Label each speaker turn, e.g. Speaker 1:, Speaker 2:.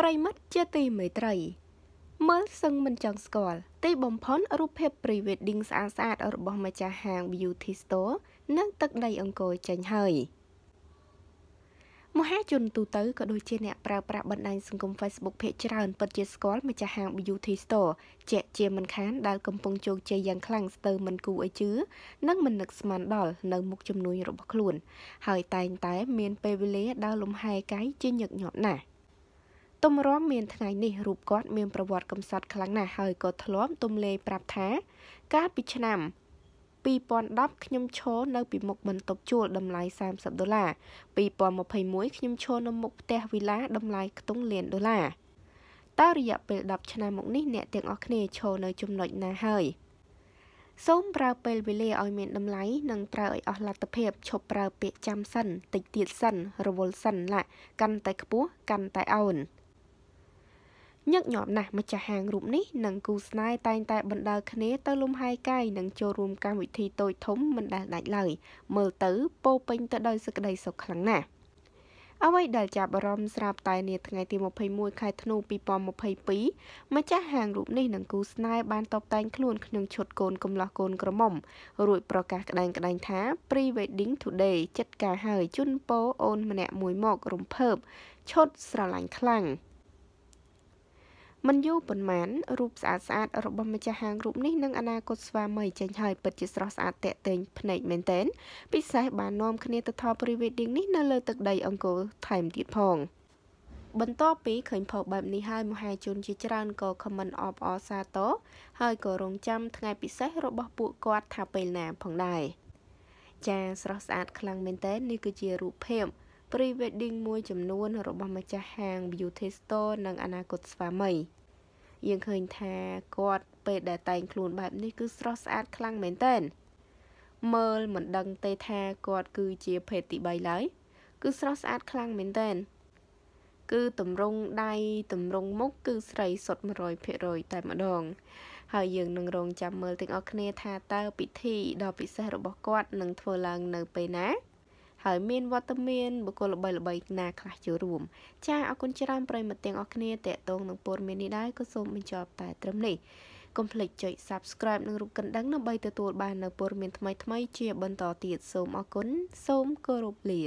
Speaker 1: ប្រិមិត្តជាទីមេត្រីមើលសឹងមិនចង់ស្គាល់ ទីបំផុនរូបភាព pre-wedding ស្អាតស្អាត របស់ម្ចាស់ហាង Beauty Store នៅទឹកដីអង្គរចេញហើយមហាជនទូទៅក៏ដូចជាអ្នកប្រើប្រាស់បណ្ដាញសង្គម Facebook ភាគច្រើនពិតជាស្គាល់ម្ចាស់ហាង Beauty Store ជាក់ជាមិនខានដែលកំពុងជោគជ័យយ៉ាងខ្លាំងស្ទើរមិនគួរឲ្យជឿនិងមិននឹកស្មានដល់នៅមុខជំនួយរបស់ខ្លួន ហើយតែងតែមានពេលវេលាដើរលំហែកាយជាញឹកញាប់ណាស់ទម្រាំមានថ្ងៃនេះរូបគាត់មានប្រវត្តិកំសត់ខ្លាំងណាស់ហើយក៏ធ្លាប់ទំលេប្រាប់ថា កាលពីឆ្នាំ2010ខ្ញុំឈរនៅពីមុខបន្ទប់ជួលតម្លៃ30ដុល្លារ2021ខ្ញុំឈរនៅមុខផ្ទះវិឡាតម្លៃខ្ទង់លានដុល្លារតើរយៈពេល10ឆ្នាំមកនេះអ្នកទាំងអស់គ្នាឈរនៅចំណុចណាហើយសូមប្រើពេលវេលាឲ្យមានតម្លៃនិងប្រើឲ្យអស់លទ្ធភាពឈប់ប្រើពាក្យចាំសិនតិចទៀតសិនរវល់សិនឡាកាន់តែខ្ពស់កាន់តែអោន។ញឹកញាប់ណាស់ម្ចាស់ហាងរូបនេះនិងគូស្នេហ៍តែងតែបណ្ដើគ្នាទៅលំហែកាយនិងចូលរួមកម្មវិធីតូចធំមិនដែលដាច់ឡើយមើលទៅពោពេញទៅដោយសេចក្តីសុខខ្លាំងណាស់អ្វីដែលចាប់អារម្មណ៍ស្រាប់តែនាថ្ងៃទី21ខែធ្នូ2022ម្ចាស់ហាងរូបនេះនិងគូស្នេហ៍បានតបតែងខ្លួនក្នុងឈុតកូនកំលោះកូនក្រមុំរួចប្រកាសក្តែងក្តែងថា Pre-wedding today ចិត្តការហើយជុនពោអូនម្នាក់មួយមករំភើបឈុតស្រឡាញ់ខ្លាំង។មិនយូរប៉ុន្មានរូបស្អាតស្អាតរបស់ម្ចាស់ហាងរូបនេះនឹងអនាគតស្វាមីចេញហើយពិតជាស្រស់ស្អាតតាក់ទាញភ្នែកមែនទែនពិសេសបាននាំគ្នាទៅថត Pre-wedding នេះនៅលើទឹកដីអង្គរថែមទៀតផង បន្ទាប់ពីឃើញផុសបែបនេះហើយមហាជនជាច្រើនក៏ខមមិនអបអរសាទរហើយក៏រងចាំថ្ងៃពិសេសរបស់ពួកគាត់ថាពេលណាផងដែរចាស្រស់ស្អាតខ្លាំងមែនទែននេះគឺជារូបភាព pre wedding មួយចំនួន របស់ម្ចាស់ហាង beauty store និងអនាគតស្វាមីយើងឃើញថាគាត់ពេលដែលតែងខ្លួនបែបនេះគឺស្រស់ស្អាតខ្លាំងមែនទែនមើលមិនដឹងទេថាគាត់ គឺជាភេទទី3ឡើយគឺស្រស់ស្អាតខ្លាំងមែនទែនគឺតម្រង់ដៃតម្រង់មុខគឺស្រីសុទ្ធ100%តែម្ដងហើយយើងនឹងរងចាំមើលទាំងអស់គ្នាថាតើពិធីដ៏ពិសេសរបស់គាត់នឹងធ្វើឡើងនៅពេលណាហើយមានវត្តមានបុគ្គលល្បីល្បីណាខ្លះចូលរួមចាអរគុណច្រើនប្រិយមិត្តទាំងអស់គ្នាតេតងនឹងព័ត៌មាននេះដែរក៏សូមបញ្ចប់តែត្រឹមនេះកុំភ្លេចចុច Subscribe និងរូបកណ្ដឹងដើម្បីទទួលបាននូវព័ត៌មានថ្មីៗជាបន្តទៀតសូមអរគុណសូមគោរពលា